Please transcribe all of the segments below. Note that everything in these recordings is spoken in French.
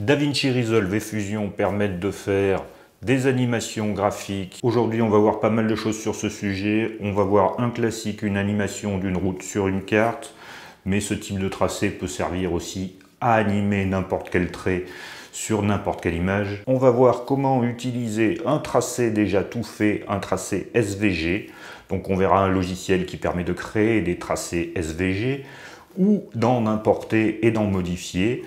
DaVinci Resolve et Fusion permettent de faire des animations graphiques. Aujourd'hui, on va voir pas mal de choses sur ce sujet. On va voir un classique, une animation d'une route sur une carte, mais ce type de tracé peut servir aussi à animer n'importe quel trait sur n'importe quelle image. On va voir comment utiliser un tracé déjà tout fait, un tracé SVG. Donc on verra un logiciel qui permet de créer des tracés SVG ou d'en importer et d'en modifier.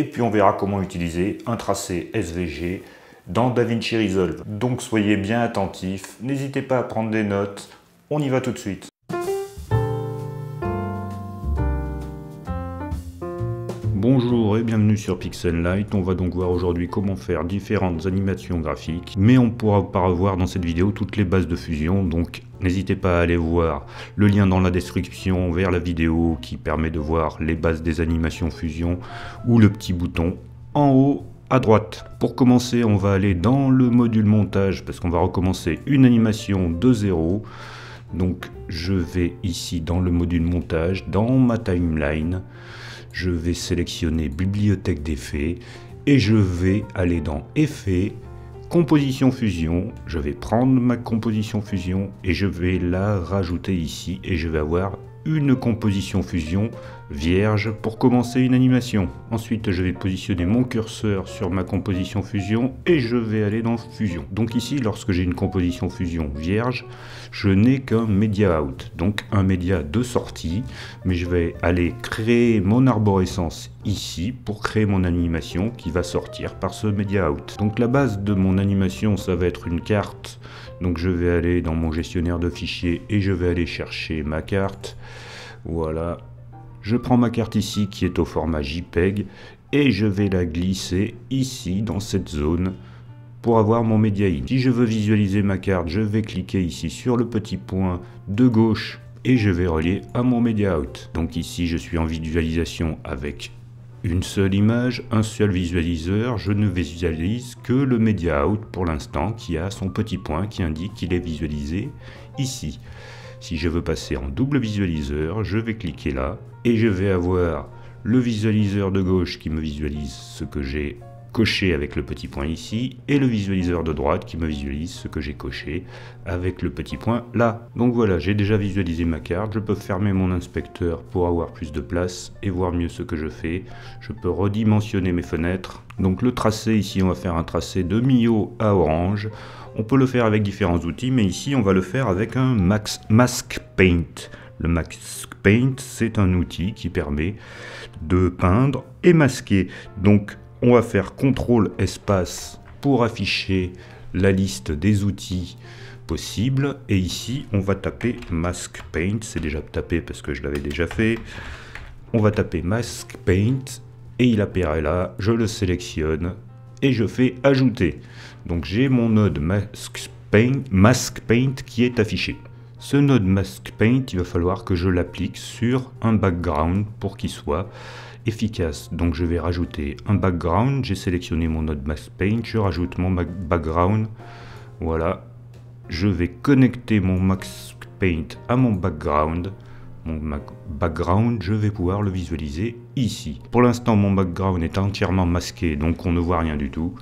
Et puis on verra comment utiliser un tracé SVG dans DaVinci Resolve. Donc soyez bien attentifs, n'hésitez pas à prendre des notes, on y va tout de suite. Bonjour et bienvenue sur Pixel Light. On va donc voir aujourd'hui comment faire différentes animations graphiques, mais on pourra pas avoir dans cette vidéo toutes les bases de fusion, donc N'hésitez pas à aller voir le lien dans la description vers la vidéo qui permet de voir les bases des animations fusion ou le petit bouton en haut à droite. Pour commencer, on va aller dans le module montage parce qu'on va recommencer une animation de zéro. Donc je vais ici dans le module montage, dans ma timeline, je vais sélectionner bibliothèque d'effets et je vais aller dans effets composition fusion, je vais prendre ma composition fusion et je vais la rajouter ici et je vais avoir une composition fusion vierge pour commencer une animation. Ensuite, je vais positionner mon curseur sur ma composition fusion et je vais aller dans fusion. Donc ici, lorsque j'ai une composition fusion vierge, je n'ai qu'un media out, donc un média de sortie, mais je vais aller créer mon arborescence ici pour créer mon animation qui va sortir par ce media out. Donc la base de mon animation, ça va être une carte donc je vais aller dans mon gestionnaire de fichiers et je vais aller chercher ma carte. Voilà. Je prends ma carte ici qui est au format JPEG et je vais la glisser ici dans cette zone pour avoir mon in Si je veux visualiser ma carte, je vais cliquer ici sur le petit point de gauche et je vais relier à mon out Donc ici, je suis en visualisation avec une seule image, un seul visualiseur, je ne visualise que le media out pour l'instant qui a son petit point qui indique qu'il est visualisé ici. Si je veux passer en double visualiseur, je vais cliquer là et je vais avoir le visualiseur de gauche qui me visualise ce que j'ai coché avec le petit point ici et le visualiseur de droite qui me visualise ce que j'ai coché avec le petit point là. Donc voilà, j'ai déjà visualisé ma carte, je peux fermer mon inspecteur pour avoir plus de place et voir mieux ce que je fais. Je peux redimensionner mes fenêtres. Donc le tracé ici, on va faire un tracé de Mio à Orange. On peut le faire avec différents outils, mais ici on va le faire avec un Max Mask Paint. Le Mask Paint, c'est un outil qui permet de peindre et masquer. Donc on va faire contrôle espace pour afficher la liste des outils possibles. Et ici, on va taper Mask Paint. C'est déjà tapé parce que je l'avais déjà fait. On va taper Mask Paint et il apparaît là. Je le sélectionne et je fais Ajouter. Donc j'ai mon node Mask Paint, Mask Paint qui est affiché. Ce node Mask Paint, il va falloir que je l'applique sur un background pour qu'il soit efficace. Donc je vais rajouter un background, j'ai sélectionné mon node Max Paint, je rajoute mon background. Voilà, je vais connecter mon Max Paint à mon background. Mon background, je vais pouvoir le visualiser ici. Pour l'instant, mon background est entièrement masqué, donc on ne voit rien du tout.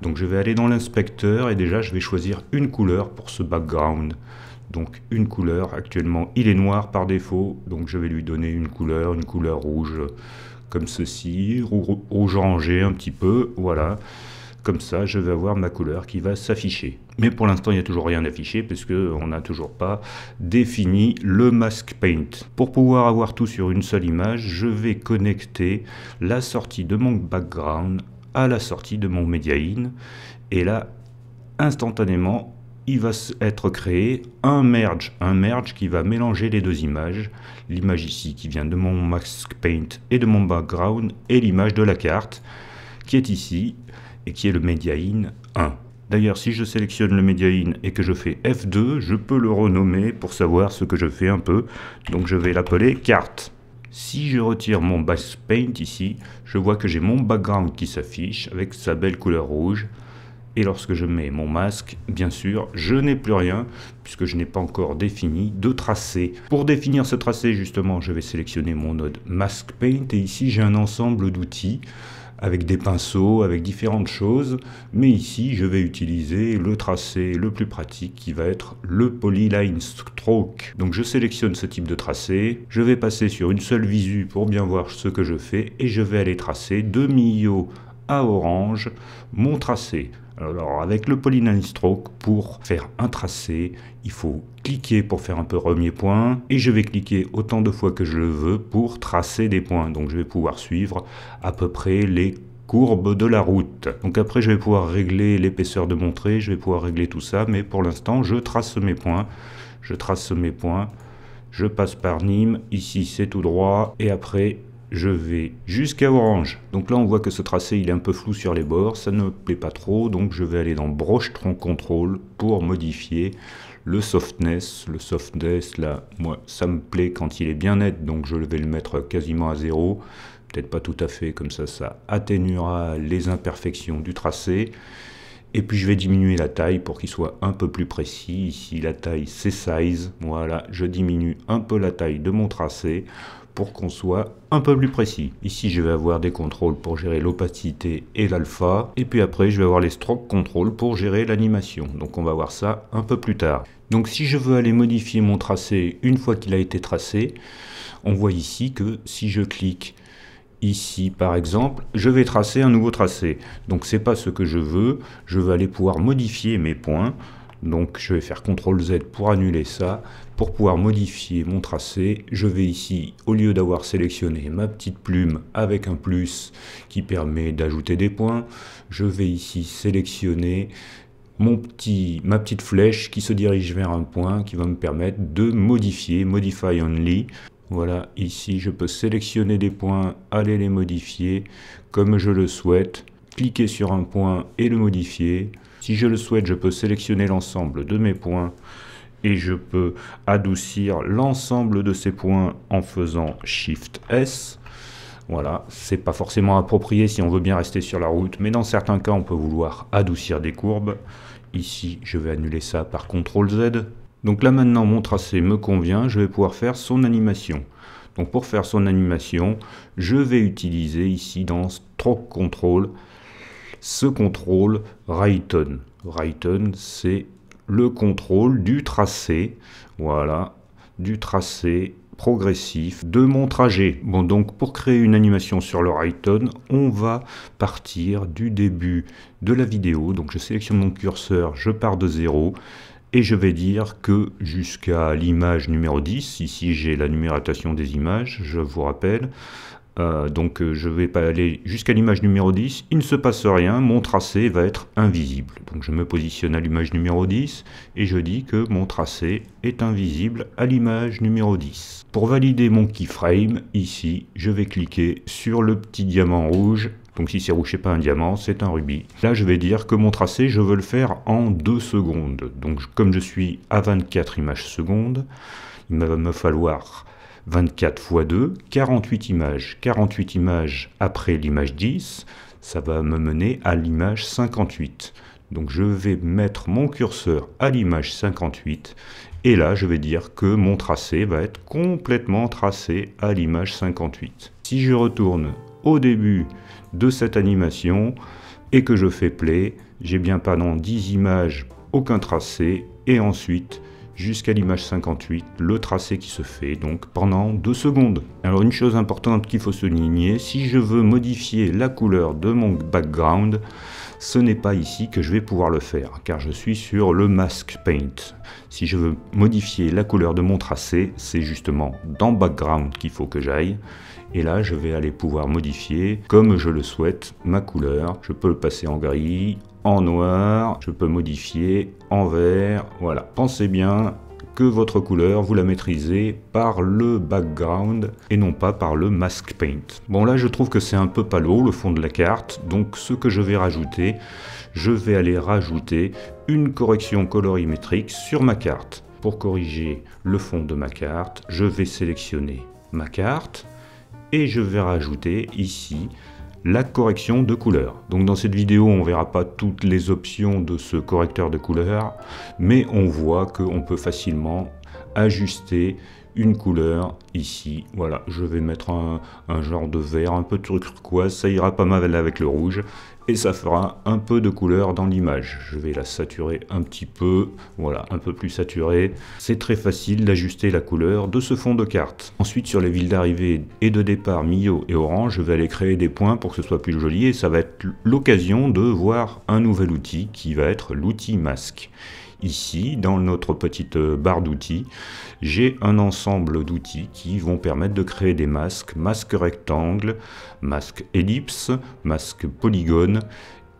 Donc je vais aller dans l'inspecteur et déjà je vais choisir une couleur pour ce background. Donc une couleur, actuellement il est noir par défaut, donc je vais lui donner une couleur, une couleur rouge, comme ceci, rouge orangé un petit peu, voilà. Comme ça, je vais avoir ma couleur qui va s'afficher. Mais pour l'instant, il n'y a toujours rien d'affiché puisque on n'a toujours pas défini le mask paint. Pour pouvoir avoir tout sur une seule image, je vais connecter la sortie de mon background à la sortie de mon media in et là instantanément il va être créé un merge, un merge qui va mélanger les deux images, l'image ici qui vient de mon Mask Paint et de mon background et l'image de la carte qui est ici et qui est le Media In 1. D'ailleurs, si je sélectionne le Media In et que je fais F2, je peux le renommer pour savoir ce que je fais un peu. Donc je vais l'appeler carte. Si je retire mon mask Paint ici, je vois que j'ai mon background qui s'affiche avec sa belle couleur rouge. Et lorsque je mets mon masque, bien sûr, je n'ai plus rien puisque je n'ai pas encore défini de tracé. Pour définir ce tracé, justement, je vais sélectionner mon node Mask Paint et ici j'ai un ensemble d'outils avec des pinceaux, avec différentes choses, mais ici je vais utiliser le tracé le plus pratique qui va être le Polyline Stroke. Donc je sélectionne ce type de tracé, je vais passer sur une seule visu pour bien voir ce que je fais et je vais aller tracer de Mio à Orange mon tracé. Alors avec le Polyline Stroke, pour faire un tracé, il faut cliquer pour faire un peu premier point et je vais cliquer autant de fois que je le veux pour tracer des points. Donc je vais pouvoir suivre à peu près les courbes de la route. Donc après, je vais pouvoir régler l'épaisseur de mon trait, je vais pouvoir régler tout ça, mais pour l'instant, je trace mes points. Je trace mes points, je passe par Nîmes, ici c'est tout droit, et après, je vais jusqu'à Orange. Donc là, on voit que ce tracé, il est un peu flou sur les bords, ça ne me plaît pas trop, donc je vais aller dans Broche Tronc Control pour modifier le softness. Le softness, là, moi, ça me plaît quand il est bien net, donc je vais le mettre quasiment à zéro. Peut-être pas tout à fait, comme ça, ça atténuera les imperfections du tracé. Et puis je vais diminuer la taille pour qu'il soit un peu plus précis. Ici, la taille, c'est size. Voilà, je diminue un peu la taille de mon tracé pour qu'on soit un peu plus précis. Ici, je vais avoir des contrôles pour gérer l'opacité et l'alpha. Et puis après, je vais avoir les stroke contrôles pour gérer l'animation. Donc on va voir ça un peu plus tard. Donc si je veux aller modifier mon tracé une fois qu'il a été tracé, on voit ici que si je clique ici par exemple, je vais tracer un nouveau tracé. Donc c'est pas ce que je veux, je veux aller pouvoir modifier mes points. Donc je vais faire CTRL Z pour annuler ça, pour pouvoir modifier mon tracé, je vais ici, au lieu d'avoir sélectionné ma petite plume avec un plus qui permet d'ajouter des points, je vais ici sélectionner mon petit, ma petite flèche qui se dirige vers un point qui va me permettre de modifier, modify only. Voilà, ici je peux sélectionner des points, aller les modifier comme je le souhaite, cliquer sur un point et le modifier. Si je le souhaite, je peux sélectionner l'ensemble de mes points et je peux adoucir l'ensemble de ces points en faisant Shift S. Voilà, c'est pas forcément approprié si on veut bien rester sur la route, mais dans certains cas, on peut vouloir adoucir des courbes. Ici, je vais annuler ça par CTRL Z. Donc là maintenant, mon tracé me convient, je vais pouvoir faire son animation. Donc pour faire son animation, je vais utiliser ici dans Stroke Control, ce contrôle Rayton. Rayton, c'est le contrôle du tracé, voilà, du tracé progressif de mon trajet. Bon, donc pour créer une animation sur le Rayton, on va partir du début de la vidéo. Donc je sélectionne mon curseur, je pars de zéro et je vais dire que jusqu'à l'image numéro 10, ici j'ai la numérotation des images, je vous rappelle, euh, donc euh, je vais pas aller jusqu'à l'image numéro 10, il ne se passe rien, mon tracé va être invisible. Donc je me positionne à l'image numéro 10 et je dis que mon tracé est invisible à l'image numéro 10. Pour valider mon keyframe, ici, je vais cliquer sur le petit diamant rouge. Donc si c'est rouge, c'est pas un diamant, c'est un rubis. Là, je vais dire que mon tracé, je veux le faire en 2 secondes. Donc comme je suis à 24 images secondes, il va me falloir 24 x 2, 48 images. 48 images après l'image 10, ça va me mener à l'image 58. Donc je vais mettre mon curseur à l'image 58 et là je vais dire que mon tracé va être complètement tracé à l'image 58. Si je retourne au début de cette animation et que je fais play, j'ai bien pendant 10 images aucun tracé et ensuite jusqu'à l'image 58, le tracé qui se fait donc pendant deux secondes. Alors une chose importante qu'il faut souligner, si je veux modifier la couleur de mon background, ce n'est pas ici que je vais pouvoir le faire, car je suis sur le Mask Paint. Si je veux modifier la couleur de mon tracé, c'est justement dans Background qu'il faut que j'aille. Et là, je vais aller pouvoir modifier, comme je le souhaite, ma couleur. Je peux le passer en gris, en noir, je peux modifier en vert, voilà. Pensez bien que votre couleur, vous la maîtrisez par le background et non pas par le mask paint. Bon là je trouve que c'est un peu palo le fond de la carte, donc ce que je vais rajouter, je vais aller rajouter une correction colorimétrique sur ma carte. Pour corriger le fond de ma carte, je vais sélectionner ma carte et je vais rajouter ici la correction de couleur. Donc dans cette vidéo, on verra pas toutes les options de ce correcteur de couleur, mais on voit qu'on peut facilement ajuster une couleur ici. Voilà, je vais mettre un, genre de vert, un peu turquoise, ça ira pas mal avec le rouge et ça fera un peu de couleur dans l'image. Je vais la saturer un petit peu, voilà, un peu plus saturée. C'est très facile d'ajuster la couleur de ce fond de carte. Ensuite, sur les villes d'arrivée et de départ, Millau et Orange, je vais aller créer des points pour que ce soit plus joli et ça va être l'occasion de voir un nouvel outil qui va être l'outil masque ici, dans notre petite euh, barre d'outils, j'ai un ensemble d'outils qui vont permettre de créer des masques, masque rectangle, masque ellipse, masque polygone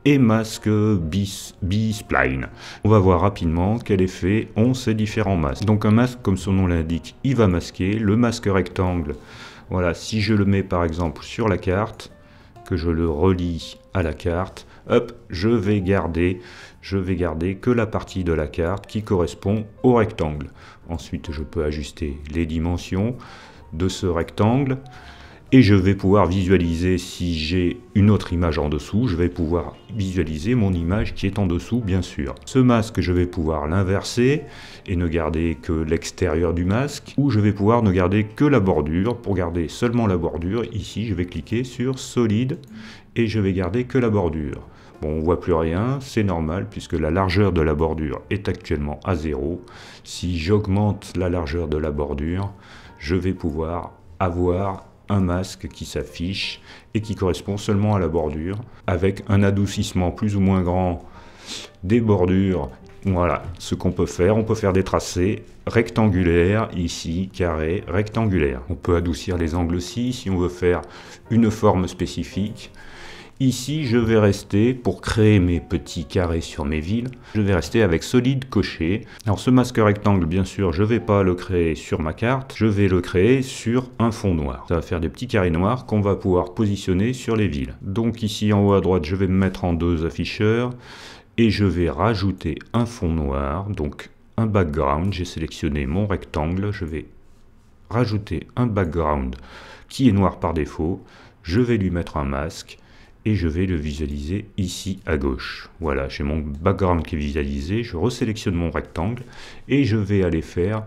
et masque B-spline. On va voir rapidement quel effet ont ces différents masques. Donc un masque, comme son nom l'indique, il va masquer. Le masque rectangle, voilà, si je le mets par exemple sur la carte, que je le relie à la carte, hop, je vais garder je vais garder que la partie de la carte qui correspond au rectangle. Ensuite, je peux ajuster les dimensions de ce rectangle et je vais pouvoir visualiser si j'ai une autre image en dessous, je vais pouvoir visualiser mon image qui est en dessous bien sûr. Ce masque, je vais pouvoir l'inverser et ne garder que l'extérieur du masque ou je vais pouvoir ne garder que la bordure. Pour garder seulement la bordure, ici je vais cliquer sur solide et je vais garder que la bordure. Bon, on voit plus rien, c'est normal puisque la largeur de la bordure est actuellement à zéro. Si j'augmente la largeur de la bordure, je vais pouvoir avoir un masque qui s'affiche et qui correspond seulement à la bordure avec un adoucissement plus ou moins grand des bordures. Voilà ce qu'on peut faire. On peut faire des tracés rectangulaires, ici, carrés, rectangulaires. On peut adoucir les angles aussi si on veut faire une forme spécifique. Ici, je vais rester, pour créer mes petits carrés sur mes villes, je vais rester avec solide coché. Alors ce masque rectangle, bien sûr, je ne vais pas le créer sur ma carte, je vais le créer sur un fond noir. Ça va faire des petits carrés noirs qu'on va pouvoir positionner sur les villes. Donc ici, en haut à droite, je vais me mettre en deux afficheurs et je vais rajouter un fond noir, donc un background. J'ai sélectionné mon rectangle, je vais rajouter un background qui est noir par défaut. Je vais lui mettre un masque et je vais le visualiser ici à gauche. Voilà, j'ai mon background qui est visualisé, je resélectionne mon rectangle et je vais aller faire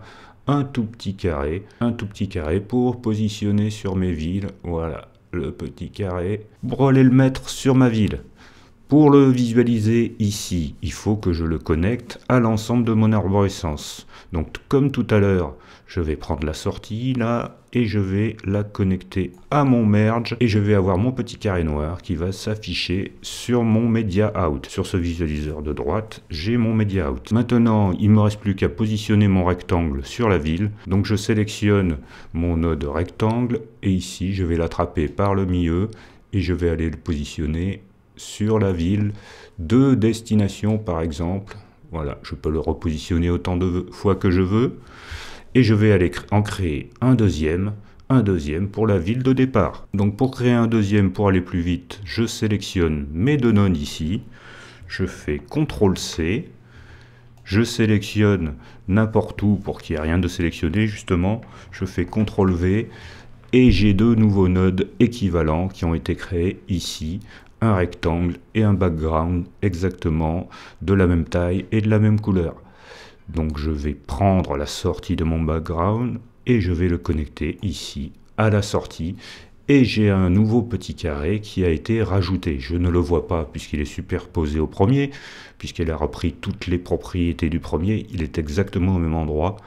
un tout petit carré, un tout petit carré pour positionner sur mes villes. Voilà, le petit carré pour aller le mettre sur ma ville. Pour le visualiser ici, il faut que je le connecte à l'ensemble de mon arborescence. Donc comme tout à l'heure, je vais prendre la sortie là, et je vais la connecter à mon merge et je vais avoir mon petit carré noir qui va s'afficher sur mon media out. Sur ce visualiseur de droite, j'ai mon media out. Maintenant, il me reste plus qu'à positionner mon rectangle sur la ville. Donc je sélectionne mon node rectangle et ici je vais l'attraper par le milieu et je vais aller le positionner sur la ville de destination par exemple. Voilà, je peux le repositionner autant de fois que je veux et je vais aller en créer un deuxième, un deuxième pour la ville de départ. Donc pour créer un deuxième pour aller plus vite, je sélectionne mes deux nodes ici, je fais CTRL-C, je sélectionne n'importe où pour qu'il n'y ait rien de sélectionné justement, je fais CTRL-V et j'ai deux nouveaux nodes équivalents qui ont été créés ici, un rectangle et un background exactement de la même taille et de la même couleur. Donc je vais prendre la sortie de mon background et je vais le connecter ici à la sortie. Et j'ai un nouveau petit carré qui a été rajouté. Je ne le vois pas puisqu'il est superposé au premier, puisqu'il a repris toutes les propriétés du premier. Il est exactement au même endroit.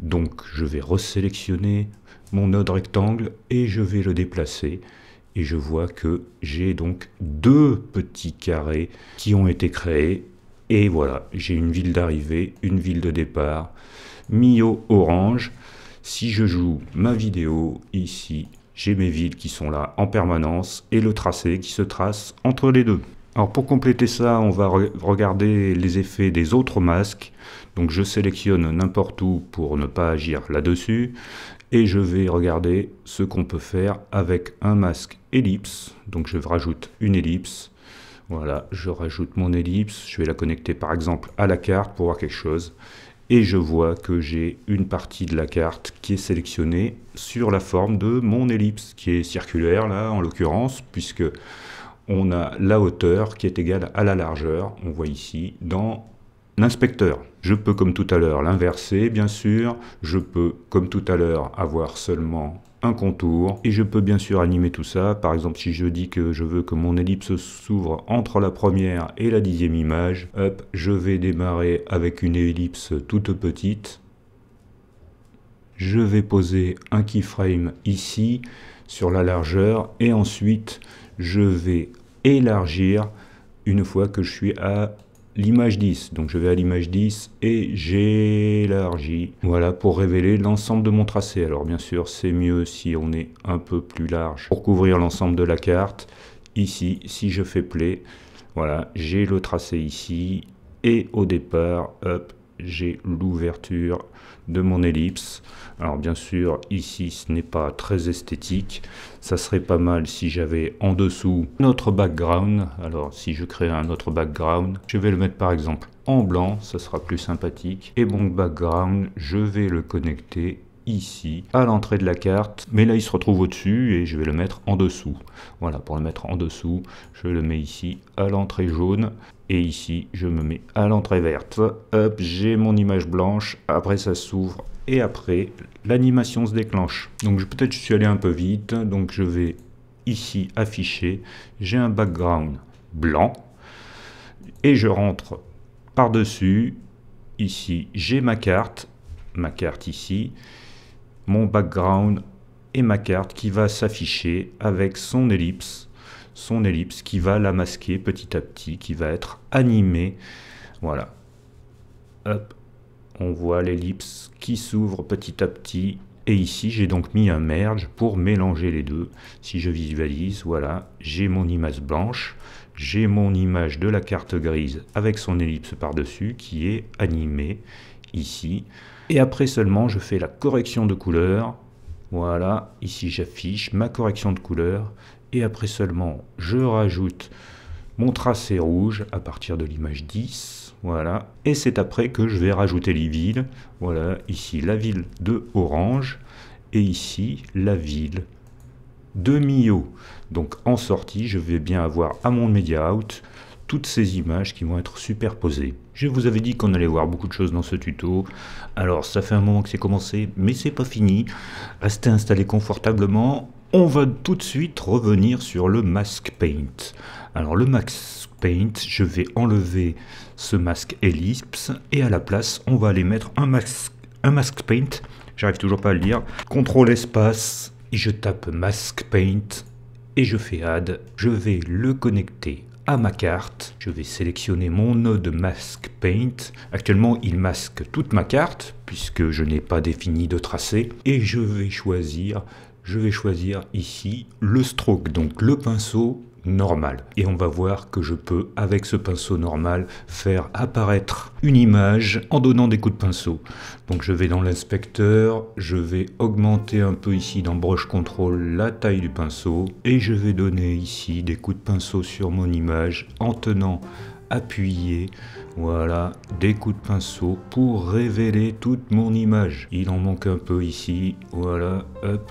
Donc je vais resélectionner mon node rectangle et je vais le déplacer. Et je vois que j'ai donc deux petits carrés qui ont été créés et voilà, j'ai une ville d'arrivée, une ville de départ, Mio Orange. Si je joue ma vidéo ici, j'ai mes villes qui sont là en permanence et le tracé qui se trace entre les deux. Alors pour compléter ça, on va regarder les effets des autres masques. Donc je sélectionne n'importe où pour ne pas agir là-dessus. Et je vais regarder ce qu'on peut faire avec un masque ellipse. Donc je rajoute une ellipse. Voilà, je rajoute mon ellipse, je vais la connecter par exemple à la carte pour voir quelque chose. Et je vois que j'ai une partie de la carte qui est sélectionnée sur la forme de mon ellipse, qui est circulaire là en l'occurrence, puisque on a la hauteur qui est égale à la largeur, on voit ici, dans l'inspecteur. Je peux, comme tout à l'heure, l'inverser, bien sûr. Je peux, comme tout à l'heure, avoir seulement un contour et je peux bien sûr animer tout ça. Par exemple, si je dis que je veux que mon ellipse s'ouvre entre la première et la dixième image, hop, je vais démarrer avec une ellipse toute petite. Je vais poser un keyframe ici sur la largeur et ensuite je vais élargir une fois que je suis à l'image 10. Donc je vais à l'image 10 et j'élargis. Voilà pour révéler l'ensemble de mon tracé. Alors bien sûr c'est mieux si on est un peu plus large pour couvrir l'ensemble de la carte. Ici si je fais play, voilà j'ai le tracé ici et au départ hop j'ai l'ouverture de mon ellipse. Alors bien sûr, ici ce n'est pas très esthétique. Ça serait pas mal si j'avais en dessous notre background. Alors si je crée un autre background, je vais le mettre par exemple en blanc, ça sera plus sympathique. Et mon background, je vais le connecter ici à l'entrée de la carte mais là il se retrouve au dessus et je vais le mettre en dessous voilà pour le mettre en dessous je le mets ici à l'entrée jaune et ici, je me mets à l'entrée verte. Hop, j'ai mon image blanche. Après, ça s'ouvre. Et après, l'animation se déclenche. Donc, peut-être je suis allé un peu vite. Donc, je vais ici afficher. J'ai un background blanc. Et je rentre par-dessus. Ici, j'ai ma carte. Ma carte ici. Mon background et ma carte qui va s'afficher avec son ellipse son ellipse qui va la masquer petit à petit, qui va être animée. Voilà. Hop. On voit l'ellipse qui s'ouvre petit à petit. Et ici, j'ai donc mis un merge pour mélanger les deux. Si je visualise, voilà, j'ai mon image blanche, j'ai mon image de la carte grise avec son ellipse par-dessus qui est animée ici. Et après seulement, je fais la correction de couleur. Voilà, ici j'affiche ma correction de couleur et après seulement je rajoute mon tracé rouge à partir de l'image 10, voilà, et c'est après que je vais rajouter les villes, voilà, ici la ville de Orange, et ici la ville de Mio. Donc en sortie, je vais bien avoir à mon Media Out toutes ces images qui vont être superposées. Je vous avais dit qu'on allait voir beaucoup de choses dans ce tuto. Alors ça fait un moment que c'est commencé, mais c'est pas fini. Restez installés confortablement on va tout de suite revenir sur le Mask Paint. Alors le Mask Paint, je vais enlever ce masque ellipse et à la place, on va aller mettre un un mask Paint. J'arrive toujours pas à le lire. Contrôle espace et je tape Mask Paint et je fais Add. Je vais le connecter à ma carte. Je vais sélectionner mon node Mask Paint. Actuellement, il masque toute ma carte puisque je n'ai pas défini de tracé. Et je vais choisir je vais choisir ici le stroke, donc le pinceau normal. Et on va voir que je peux, avec ce pinceau normal, faire apparaître une image en donnant des coups de pinceau. Donc je vais dans l'inspecteur, je vais augmenter un peu ici dans Brush Control la taille du pinceau et je vais donner ici des coups de pinceau sur mon image en tenant appuyer voilà, des coups de pinceau pour révéler toute mon image. Il en manque un peu ici, voilà,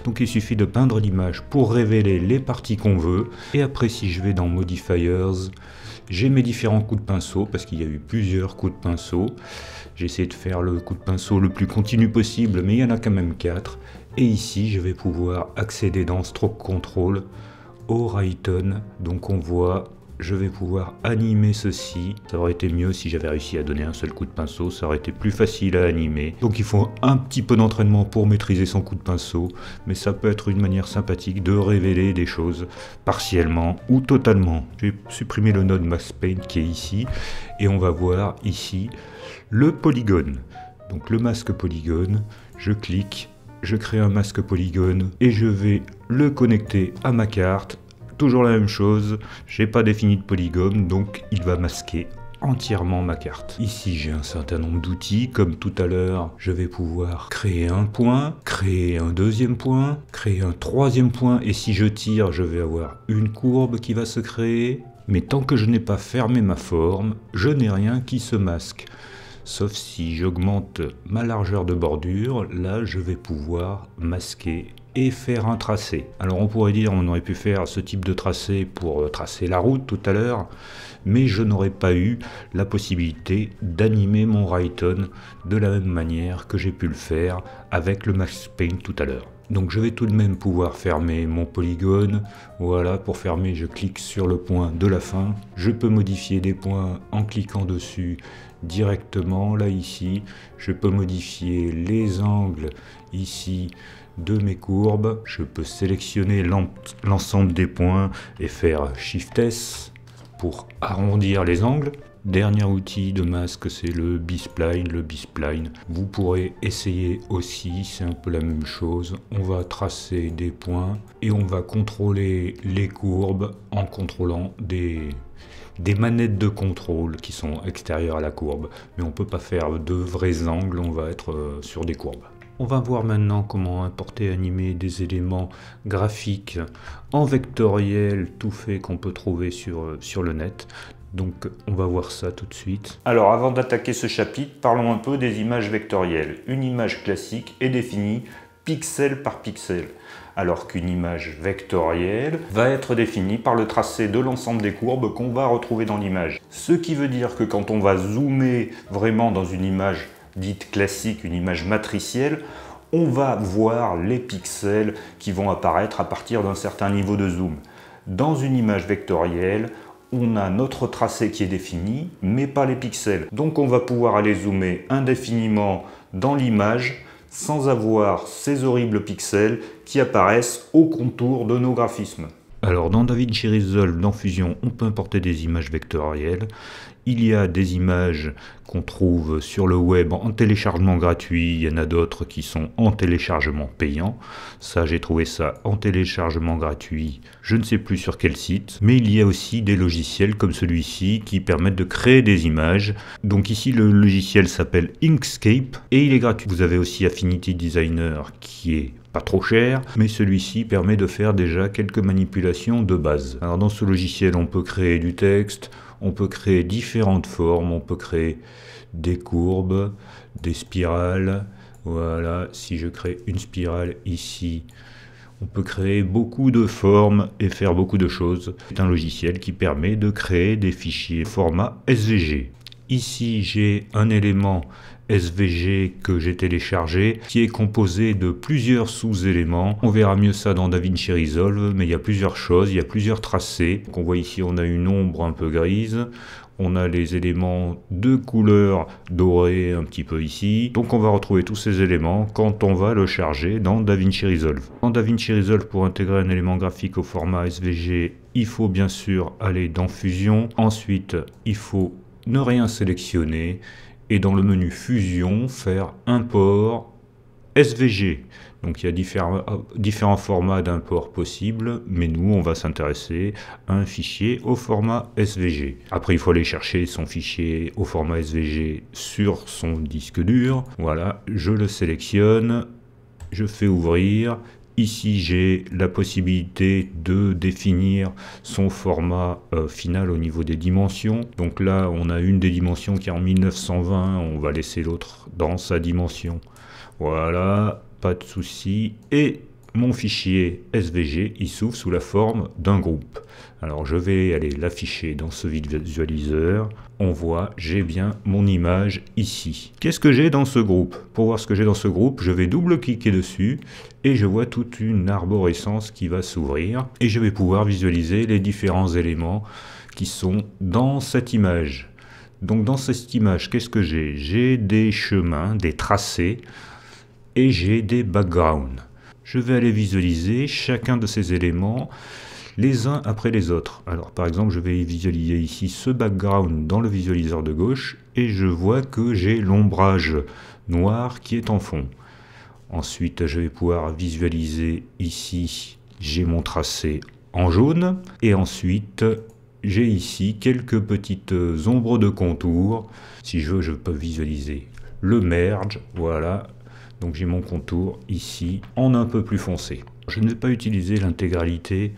Donc il suffit de peindre l'image pour révéler les parties qu'on veut. Et après si je vais dans Modifiers, j'ai mes différents coups de pinceau parce qu'il y a eu plusieurs coups de pinceau. J'ai essayé de faire le coup de pinceau le plus continu possible, mais il y en a quand même quatre Et ici, je vais pouvoir accéder dans Stroke Control au Rayton. Donc on voit je vais pouvoir animer ceci. Ça aurait été mieux si j'avais réussi à donner un seul coup de pinceau, ça aurait été plus facile à animer. Donc il faut un petit peu d'entraînement pour maîtriser son coup de pinceau, mais ça peut être une manière sympathique de révéler des choses partiellement ou totalement. J'ai supprimer le node Mask Paint qui est ici, et on va voir ici le polygone. Donc le masque polygone, je clique, je crée un masque polygone et je vais le connecter à ma carte toujours la même chose, j'ai pas défini de polygone, donc il va masquer entièrement ma carte. Ici, j'ai un certain nombre d'outils, comme tout à l'heure, je vais pouvoir créer un point, créer un deuxième point, créer un troisième point, et si je tire, je vais avoir une courbe qui va se créer. Mais tant que je n'ai pas fermé ma forme, je n'ai rien qui se masque. Sauf si j'augmente ma largeur de bordure, là je vais pouvoir masquer et faire un tracé. Alors on pourrait dire on aurait pu faire ce type de tracé pour euh, tracer la route tout à l'heure, mais je n'aurais pas eu la possibilité d'animer mon Rayton de la même manière que j'ai pu le faire avec le Max Paint tout à l'heure. Donc je vais tout de même pouvoir fermer mon polygone. Voilà, pour fermer, je clique sur le point de la fin. Je peux modifier des points en cliquant dessus directement, là ici. Je peux modifier les angles ici de mes courbes. Je peux sélectionner l'ensemble des points et faire Shift S pour arrondir les angles. Dernier outil de masque, c'est le bispline. Le bispline, vous pourrez essayer aussi, c'est un peu la même chose. On va tracer des points et on va contrôler les courbes en contrôlant des, des manettes de contrôle qui sont extérieures à la courbe. Mais on peut pas faire de vrais angles, on va être euh, sur des courbes. On va voir maintenant comment importer et animer des éléments graphiques en vectoriel tout fait qu'on peut trouver sur, euh, sur le net. Donc on va voir ça tout de suite. Alors avant d'attaquer ce chapitre, parlons un peu des images vectorielles. Une image classique est définie pixel par pixel, alors qu'une image vectorielle va être définie par le tracé de l'ensemble des courbes qu'on va retrouver dans l'image. Ce qui veut dire que quand on va zoomer vraiment dans une image dite classique, une image matricielle, on va voir les pixels qui vont apparaître à partir d'un certain niveau de zoom. Dans une image vectorielle, on a notre tracé qui est défini, mais pas les pixels. Donc on va pouvoir aller zoomer indéfiniment dans l'image sans avoir ces horribles pixels qui apparaissent au contour de nos graphismes. Alors dans DaVinci Resolve, dans Fusion, on peut importer des images vectorielles. Il y a des images qu'on trouve sur le web en téléchargement gratuit, il y en a d'autres qui sont en téléchargement payant. Ça, j'ai trouvé ça en téléchargement gratuit, je ne sais plus sur quel site. Mais il y a aussi des logiciels comme celui-ci qui permettent de créer des images. Donc ici, le logiciel s'appelle Inkscape et il est gratuit. Vous avez aussi Affinity Designer qui est trop cher, mais celui-ci permet de faire déjà quelques manipulations de base. Alors dans ce logiciel, on peut créer du texte, on peut créer différentes formes, on peut créer des courbes, des spirales. Voilà, si je crée une spirale ici, on peut créer beaucoup de formes et faire beaucoup de choses. C'est un logiciel qui permet de créer des fichiers format SVG. Ici, j'ai un élément SVG que j'ai téléchargé qui est composé de plusieurs sous-éléments. On verra mieux ça dans DaVinci Resolve, mais il y a plusieurs choses, il y a plusieurs tracés. Donc on voit ici, on a une ombre un peu grise. On a les éléments de couleur dorée un petit peu ici. Donc on va retrouver tous ces éléments quand on va le charger dans DaVinci Resolve. Dans DaVinci Resolve, pour intégrer un élément graphique au format SVG, il faut bien sûr aller dans Fusion. Ensuite, il faut ne rien sélectionner et dans le menu fusion faire import SVG. Donc il y a différents, formats d'import possibles, mais nous on va s'intéresser à un fichier au format SVG. Après il faut aller chercher son fichier au format SVG sur son disque dur. Voilà, je le sélectionne, je fais ouvrir, Ici, j'ai la possibilité de définir son format euh, final au niveau des dimensions. Donc là, on a une des dimensions qui est en 1920. On va laisser l'autre dans sa dimension. Voilà, pas de souci. Et mon fichier SVG il s'ouvre sous la forme d'un groupe. Alors je vais aller l'afficher dans ce visualiseur. On voit, j'ai bien mon image ici. Qu'est-ce que j'ai dans ce groupe Pour voir ce que j'ai dans ce groupe, je vais double-cliquer dessus et je vois toute une arborescence qui va s'ouvrir et je vais pouvoir visualiser les différents éléments qui sont dans cette image. Donc dans cette image, qu'est-ce que j'ai J'ai des chemins, des tracés et j'ai des backgrounds je vais aller visualiser chacun de ces éléments les uns après les autres. Alors par exemple, je vais visualiser ici ce background dans le visualiseur de gauche et je vois que j'ai l'ombrage noir qui est en fond. Ensuite, je vais pouvoir visualiser ici, j'ai mon tracé en jaune et ensuite j'ai ici quelques petites ombres de contour. Si je veux, je peux visualiser le merge, voilà, donc j'ai mon contour ici en un peu plus foncé. Je ne vais pas utiliser l'intégralité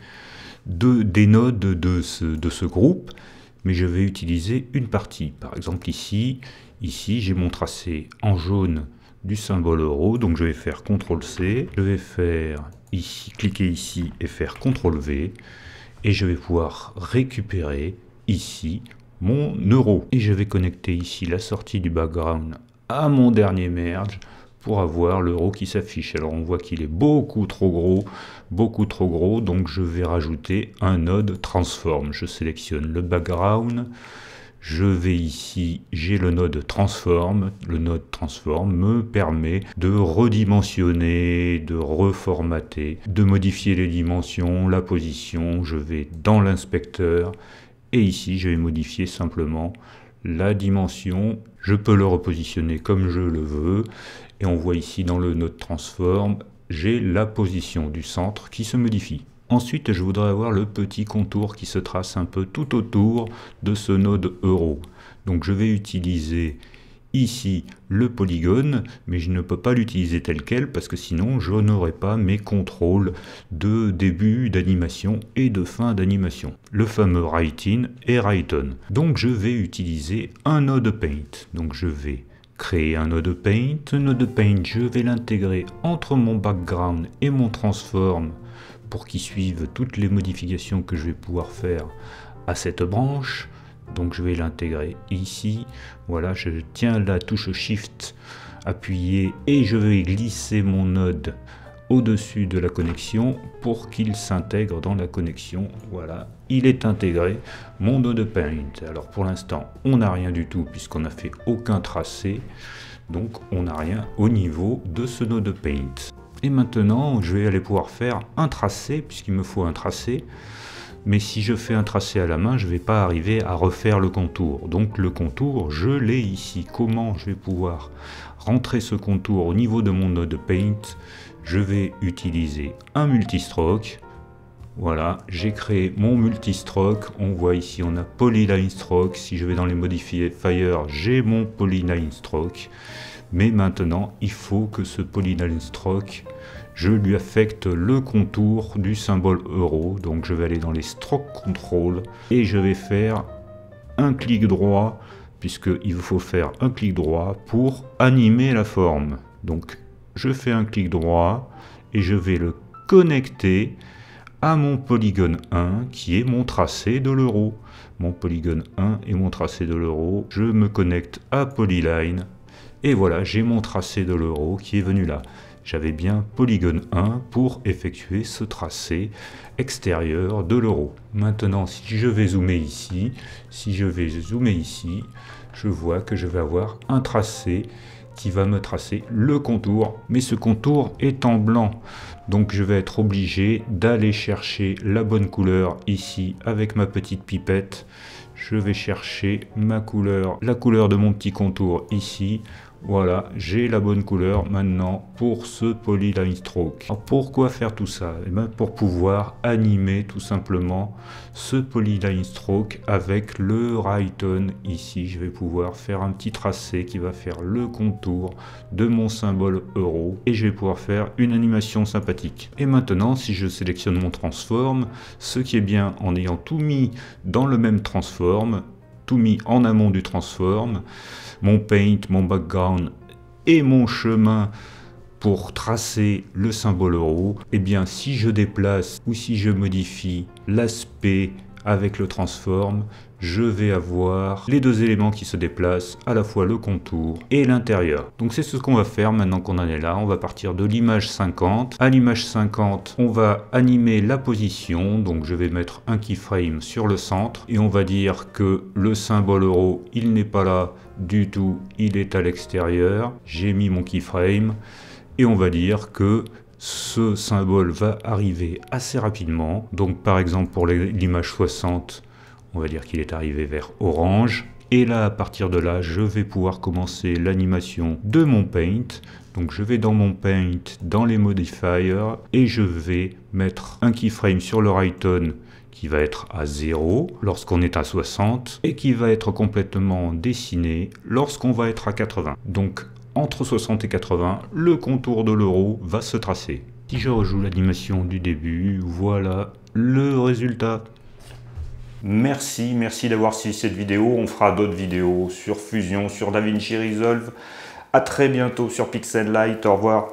des nodes de ce, groupe, mais je vais utiliser une partie. Par exemple ici, ici j'ai mon tracé en jaune du symbole euro, donc je vais faire CTRL-C, je vais faire ici, cliquer ici et faire CTRL-V, et je vais pouvoir récupérer ici mon euro. Et je vais connecter ici la sortie du background à mon dernier merge, pour avoir l'euro qui s'affiche. Alors on voit qu'il est beaucoup trop gros, beaucoup trop gros, donc je vais rajouter un node transform. Je sélectionne le background, je vais ici, j'ai le node transform. Le node transform me permet de redimensionner, de reformater, de modifier les dimensions, la position. Je vais dans l'inspecteur et ici je vais modifier simplement la dimension. Je peux le repositionner comme je le veux et on voit ici dans le node transform, j'ai la position du centre qui se modifie. Ensuite, je voudrais avoir le petit contour qui se trace un peu tout autour de ce node euro. Donc je vais utiliser ici le polygone, mais je ne peux pas l'utiliser tel quel parce que sinon je n'aurai pas mes contrôles de début d'animation et de fin d'animation. Le fameux write in et write on. Donc je vais utiliser un node paint. Donc je vais Créer un node paint, node paint je vais l'intégrer entre mon background et mon transform pour qu'il suive toutes les modifications que je vais pouvoir faire à cette branche. Donc je vais l'intégrer ici. Voilà, je tiens la touche Shift appuyée et je vais glisser mon node au-dessus de la connexion pour qu'il s'intègre dans la connexion. Voilà, il est intégré, mon dos de paint. Alors pour l'instant, on n'a rien du tout puisqu'on n'a fait aucun tracé. Donc on n'a rien au niveau de ce nœud de paint. Et maintenant, je vais aller pouvoir faire un tracé, puisqu'il me faut un tracé. Mais si je fais un tracé à la main, je vais pas arriver à refaire le contour. Donc le contour, je l'ai ici. Comment je vais pouvoir rentrer ce contour au niveau de mon node Paint je vais utiliser un multistroke. Voilà, j'ai créé mon multistroke. On voit ici, on a polyline stroke. Si je vais dans les modifier fire, j'ai mon polyline stroke. Mais maintenant, il faut que ce polyline stroke, je lui affecte le contour du symbole euro. Donc je vais aller dans les stroke control et je vais faire un clic droit puisqu'il faut faire un clic droit pour animer la forme. Donc je fais un clic droit et je vais le connecter à mon polygone 1 qui est mon tracé de l'euro. Mon polygone 1 est mon tracé de l'euro. Je me connecte à Polyline et voilà, j'ai mon tracé de l'euro qui est venu là. J'avais bien polygone 1 pour effectuer ce tracé extérieur de l'euro. Maintenant, si je vais zoomer ici, si je vais zoomer ici, je vois que je vais avoir un tracé va me tracer le contour, mais ce contour est en blanc. Donc je vais être obligé d'aller chercher la bonne couleur ici avec ma petite pipette. Je vais chercher ma couleur, la couleur de mon petit contour ici. Voilà, j'ai la bonne couleur maintenant pour ce polyline stroke. Alors pourquoi faire tout ça eh ben, Pour pouvoir animer tout simplement ce polyline stroke avec le righton ici. Je vais pouvoir faire un petit tracé qui va faire le contour de mon symbole euro et je vais pouvoir faire une animation sympathique. Et maintenant, si je sélectionne mon transform, ce qui est bien en ayant tout mis dans le même transform, tout mis en amont du transform, mon paint, mon background et mon chemin pour tracer le symbole euro, et eh bien si je déplace ou si je modifie l'aspect avec le transform, je vais avoir les deux éléments qui se déplacent, à la fois le contour et l'intérieur. Donc c'est ce qu'on va faire maintenant qu'on en est là. On va partir de l'image 50. À l'image 50, on va animer la position. Donc je vais mettre un keyframe sur le centre et on va dire que le symbole euro, il n'est pas là du tout, il est à l'extérieur. J'ai mis mon keyframe et on va dire que ce symbole va arriver assez rapidement. Donc par exemple pour l'image 60, on va dire qu'il est arrivé vers orange. Et là, à partir de là, je vais pouvoir commencer l'animation de mon Paint. Donc je vais dans mon Paint, dans les modifiers, et je vais mettre un keyframe sur le Rayton qui va être à 0 lorsqu'on est à 60 et qui va être complètement dessiné lorsqu'on va être à 80. Donc entre 60 et 80, le contour de l'euro va se tracer. Si je rejoue l'animation du début, voilà le résultat. Merci, merci d'avoir suivi cette vidéo. On fera d'autres vidéos sur Fusion, sur DaVinci Resolve. À très bientôt sur Pixel Light. Au revoir.